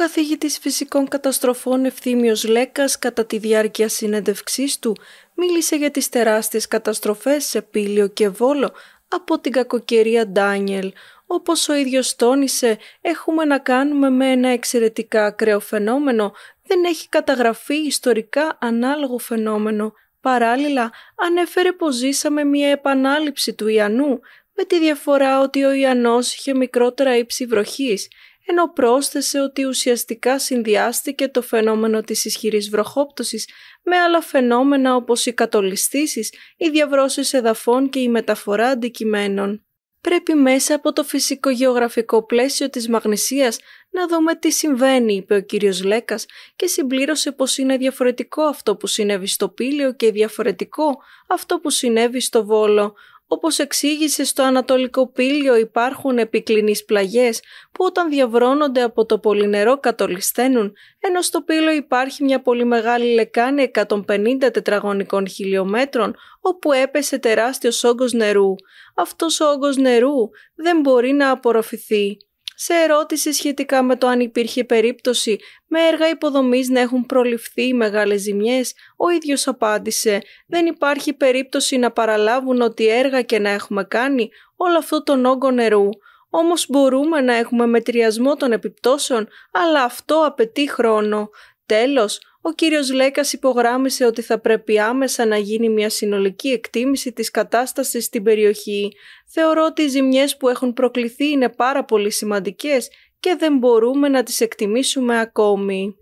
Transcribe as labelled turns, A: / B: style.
A: καθηγητής φυσικών καταστροφών Ευθύμιος Λέκας κατά τη διάρκεια συνέντευξής του μίλησε για τις τεράστιες καταστροφές σε πύλιο και Βόλο από την κακοκαιρία Ντάνιελ. Όπως ο ίδιος τόνισε, έχουμε να κάνουμε με ένα εξαιρετικά ακραίο φαινόμενο, δεν έχει καταγραφεί ιστορικά ανάλογο φαινόμενο. Παράλληλα, ανέφερε πως ζήσαμε μια επανάληψη του Ιανού, με τη διαφορά ότι ο Ιανός είχε μικρότερα ύψη βροχής, ενώ πρόσθεσε ότι ουσιαστικά συνδυάστηκε το φαινόμενο της ισχυρής βροχόπτωσης με άλλα φαινόμενα όπως οι κατολιστήσεις, οι διαβρώσεις εδαφών και η μεταφορά αντικειμένων. Πρέπει μέσα από το φυσικογεωγραφικό πλαίσιο της μαγνησίας να δούμε τι συμβαίνει, είπε ο κύριος Λέκας και συμπλήρωσε πως είναι διαφορετικό αυτό που συνέβη στο Πύλιο και διαφορετικό αυτό που συνέβη στο Βόλο, όπως εξήγησε στο Ανατολικό πύλιο υπάρχουν επικλινείς πλαγιές που όταν διαβρώνονται από το πολυνερό κατολισθαίνουν, ενώ στο πύλιο υπάρχει μια πολύ μεγάλη λεκάνη 150 τετραγωνικών χιλιόμετρων όπου έπεσε τεράστιος όγκος νερού. Αυτός ο όγκος νερού δεν μπορεί να απορροφηθεί σε ερώτηση σχετικά με το αν υπήρχε περίπτωση με έργα υποδομής να έχουν προληφθεί μεγάλες ζημιές, ο ίδιος απάντησε «Δεν υπάρχει περίπτωση να παραλάβουν ότι έργα και να έχουμε κάνει όλο αυτό τον όγκο νερού». Όμως μπορούμε να έχουμε μετριασμό των επιπτώσεων, αλλά αυτό απαιτεί χρόνο. Τέλος, ο κύριος Λέκας υπογράμμισε ότι θα πρέπει άμεσα να γίνει μια συνολική εκτίμηση της κατάστασης στην περιοχή. Θεωρώ ότι οι ζημιές που έχουν προκληθεί είναι πάρα πολύ σημαντικές και δεν μπορούμε να τις εκτιμήσουμε ακόμη.